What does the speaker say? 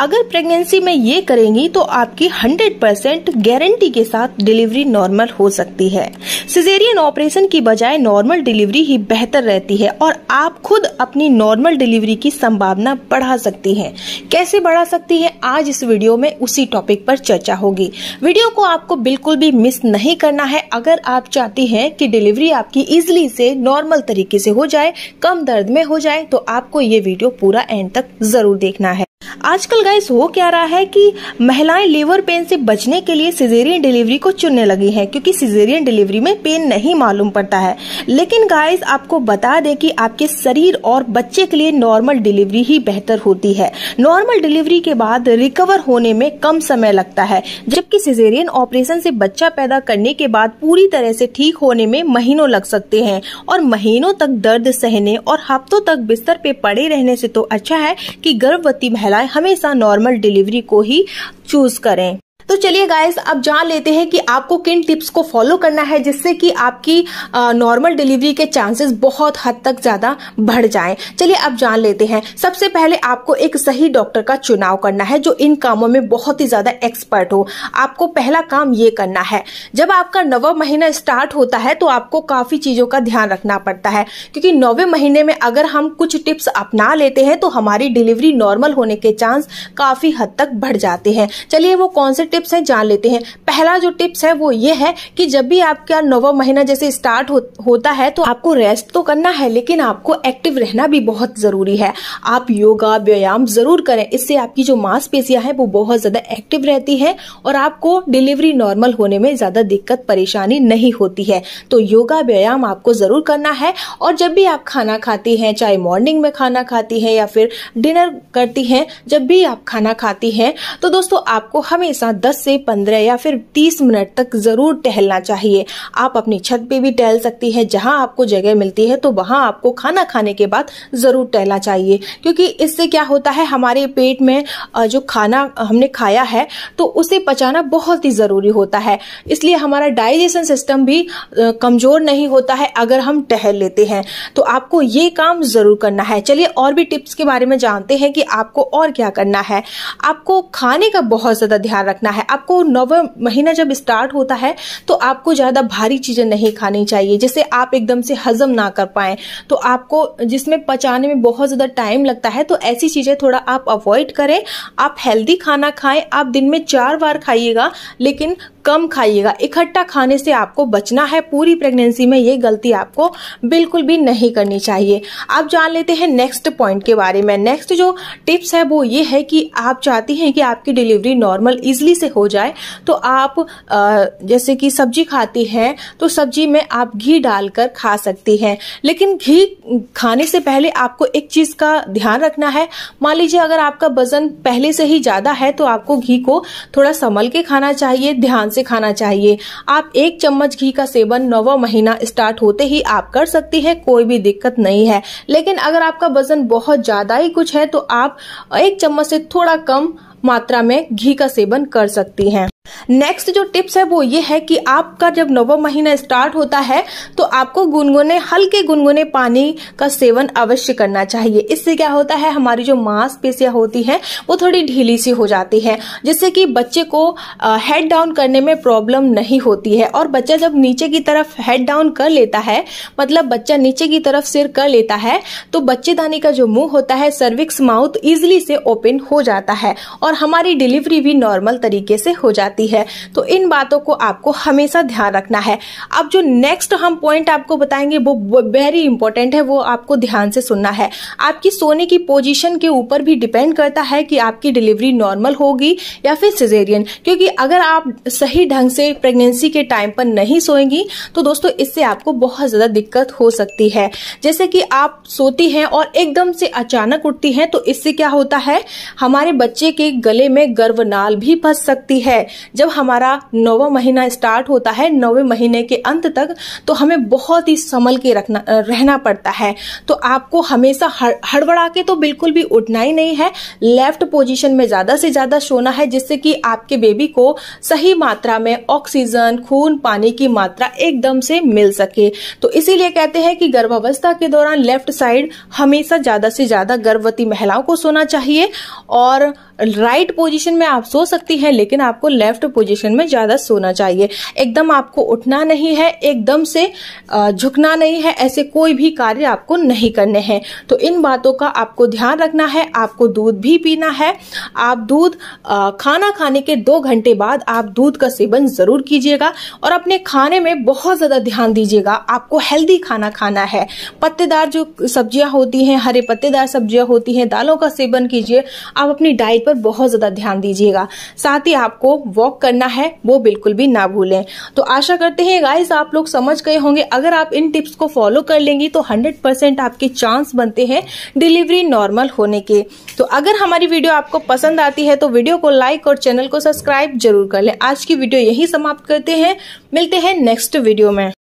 अगर प्रेगनेंसी में ये करेंगी तो आपकी 100 परसेंट गारंटी के साथ डिलीवरी नॉर्मल हो सकती है सिजेरियन ऑपरेशन की बजाय नॉर्मल डिलीवरी ही बेहतर रहती है और आप खुद अपनी नॉर्मल डिलीवरी की संभावना बढ़ा सकती है कैसे बढ़ा सकती है आज इस वीडियो में उसी टॉपिक पर चर्चा होगी वीडियो को आपको बिल्कुल भी मिस नहीं करना है अगर आप चाहती है की डिलीवरी आपकी इजिली से नॉर्मल तरीके से हो जाए कम दर्द में हो जाए तो आपको ये वीडियो पूरा एंड तक जरूर देखना है आज आजकल गाइस हो क्या रहा है कि महिलाएं लीवर पेन से बचने के लिए सिजेरियन डिलीवरी को चुनने लगी हैं क्योंकि सिजेरियन डिलीवरी में पेन नहीं मालूम पड़ता है लेकिन गाइस आपको बता दें कि आपके शरीर और बच्चे के लिए नॉर्मल डिलीवरी ही बेहतर होती है नॉर्मल डिलीवरी के बाद रिकवर होने में कम समय लगता है जबकि सिजेरियन ऑपरेशन से बच्चा पैदा करने के बाद पूरी तरह से ठीक होने में महीनों लग सकते हैं और महीनों तक दर्द सहने और हफ्तों तक बिस्तर पे पड़े रहने से तो अच्छा है कि गर्भवती महिलाएं हमेशा हमेशा नॉर्मल डिलीवरी को ही चूज करें तो चलिए गाइस अब जान लेते हैं कि आपको किन टिप्स को फॉलो करना है जिससे कि आपकी नॉर्मल डिलीवरी के चांसेस बहुत हद तक ज़्यादा बढ़ जाएं चलिए अब जान लेते हैं सबसे पहले आपको एक सही डॉक्टर का चुनाव करना है जो इन कामों में बहुत ही ज़्यादा एक्सपर्ट हो आपको पहला काम ये करना है जब आपका नवा महीना स्टार्ट होता है तो आपको काफ़ी चीज़ों का ध्यान रखना पड़ता है क्योंकि नौवे महीने में अगर हम कुछ टिप्स अपना लेते हैं तो हमारी डिलीवरी नॉर्मल होने के चांस काफ़ी हद तक बढ़ जाते हैं चलिए वो कौन से टिप्स हैं जान लेते हैं पहला जो टिप्स है वो ये है कि जब भी आपका नवा महीना जैसे स्टार्ट हो, होता है तो आपको रेस्ट तो करना है लेकिन आपको एक्टिव रहना भी बहुत जरूरी है आप योगा व्यायाम जरूर करें इससे आपकी जो मांसपेशियां हैं वो बहुत ज्यादा एक्टिव रहती है और आपको डिलीवरी नॉर्मल होने में ज्यादा दिक्कत परेशानी नहीं होती है तो योगा व्यायाम आपको जरूर करना है और जब भी आप खाना खाती हैं चाहे मॉर्निंग में खाना खाती हैं या फिर डिनर करती हैं जब भी आप खाना खाती हैं तो दोस्तों आपको हमेशा 10 से 15 या फिर 30 मिनट तक ज़रूर टहलना चाहिए आप अपनी छत पे भी टहल सकती हैं जहां आपको जगह मिलती है तो वहां आपको खाना खाने के बाद ज़रूर टहलना चाहिए क्योंकि इससे क्या होता है हमारे पेट में जो खाना हमने खाया है तो उसे पचाना बहुत ही ज़रूरी होता है इसलिए हमारा डाइजेशन सिस्टम भी कमज़ोर नहीं होता है अगर हम टहल लेते हैं तो आपको ये काम ज़रूर करना है चलिए और भी टिप्स के बारे में जानते हैं कि आपको और क्या करना है आपको खाने का बहुत ज़्यादा ध्यान रखना है आपको नवम महीना जब स्टार्ट होता है तो आपको ज़्यादा भारी चीज़ें नहीं खानी चाहिए जैसे आप एकदम से हजम ना कर पाए तो आपको जिसमें पचाने में बहुत ज़्यादा टाइम लगता है तो ऐसी चीज़ें थोड़ा आप अवॉइड करें आप हेल्दी खाना खाएं आप दिन में चार बार खाइएगा लेकिन कम खाइएगा इकट्ठा खाने से आपको बचना है पूरी प्रेगनेंसी में ये गलती आपको बिल्कुल भी नहीं करनी चाहिए अब जान लेते हैं नेक्स्ट पॉइंट के बारे में नेक्स्ट जो टिप्स है वो ये है कि आप चाहती हैं कि आपकी डिलीवरी नॉर्मल इजली से हो जाए तो आप जैसे कि सब्जी खाती हैं तो सब्जी में आप घी डालकर खा सकती हैं लेकिन घी खाने से पहले आपको एक चीज़ का ध्यान रखना है मान लीजिए अगर आपका वजन पहले से ही ज़्यादा है तो आपको घी को थोड़ा संभल के खाना चाहिए ध्यान से खाना चाहिए आप एक चम्मच घी का सेवन नौवा महीना स्टार्ट होते ही आप कर सकती है कोई भी दिक्कत नहीं है लेकिन अगर आपका वजन बहुत ज्यादा ही कुछ है तो आप एक चम्मच से थोड़ा कम मात्रा में घी का सेवन कर सकती हैं नेक्स्ट जो टिप्स है वो ये है कि आपका जब नवम महीना स्टार्ट होता है तो आपको गुनगुने हल्के गुनगुने पानी का सेवन अवश्य करना चाहिए इससे क्या होता है हमारी जो मांसपेशियां होती हैं वो थोड़ी ढीली सी हो जाती है जिससे कि बच्चे को हेड डाउन करने में प्रॉब्लम नहीं होती है और बच्चा जब नीचे की तरफ हेड डाउन कर लेता है मतलब बच्चा नीचे की तरफ सिर कर लेता है तो बच्चेदानी का जो मुंह होता है सर्विक्स माउथ इजिली से ओपन हो जाता है और हमारी डिलीवरी भी नॉर्मल तरीके से हो जाती है है तो इन बातों को आपको हमेशा ध्यान रखना है अब जो नेक्स्ट हम पॉइंट आपको बताएंगे वो वेरी इंपॉर्टेंट है वो आपको ध्यान से सुनना है आपकी सोने की पोजिशन के ऊपर भी डिपेंड करता है कि आपकी डिलीवरी नॉर्मल होगी या फिर सिजेरियन क्योंकि अगर आप सही ढंग से प्रेगनेंसी के टाइम पर नहीं सोएंगी तो दोस्तों इससे आपको बहुत ज्यादा दिक्कत हो सकती है जैसे कि आप सोती हैं और एकदम से अचानक उठती हैं तो इससे क्या होता है हमारे बच्चे के गले में गर्भनाल भी फंस सकती है जब जब हमारा नौवा महीना स्टार्ट होता है नौवे महीने के अंत तक तो हमें बहुत ही संभल के रखना रहना पड़ता है तो आपको हमेशा हड़बड़ा के तो बिल्कुल भी उठना ही नहीं है लेफ्ट पोजीशन में ज़्यादा से ज़्यादा सोना है जिससे कि आपके बेबी को सही मात्रा में ऑक्सीजन खून पानी की मात्रा एकदम से मिल सके तो इसीलिए कहते हैं कि गर्भावस्था के दौरान लेफ्ट साइड हमेशा ज़्यादा से ज़्यादा गर्भवती महिलाओं को सोना चाहिए और राइट पोजीशन में आप सो सकती हैं लेकिन आपको लेफ्ट पोजीशन में ज़्यादा सोना चाहिए एकदम आपको उठना नहीं है एकदम से झुकना नहीं है ऐसे कोई भी कार्य आपको नहीं करने हैं तो इन बातों का आपको ध्यान रखना है आपको दूध भी पीना है आप दूध खाना खाने के दो घंटे बाद आप दूध का सेवन ज़रूर कीजिएगा और अपने खाने में बहुत ज़्यादा ध्यान दीजिएगा आपको हेल्दी खाना खाना है पत्तेदार जो सब्जियां होती हैं हरे पत्तेदार सब्जियां होती हैं दालों का सेवन कीजिए आप अपनी डाइट पर बहुत ज़्यादा ध्यान दीजिएगा साथ ही आपको वॉक करना है वो बिल्कुल भी ना भूलें तो आशा करते हैं गाइस आप लोग समझ गए होंगे अगर आप इन टिप्स को फॉलो कर लेंगी तो हंड्रेड परसेंट आपके चांस बनते हैं डिलीवरी नॉर्मल होने के तो अगर हमारी वीडियो आपको पसंद आती है तो वीडियो को लाइक और चैनल को सब्सक्राइब जरूर कर लें आज की वीडियो यही समाप्त करते हैं मिलते हैं नेक्स्ट वीडियो में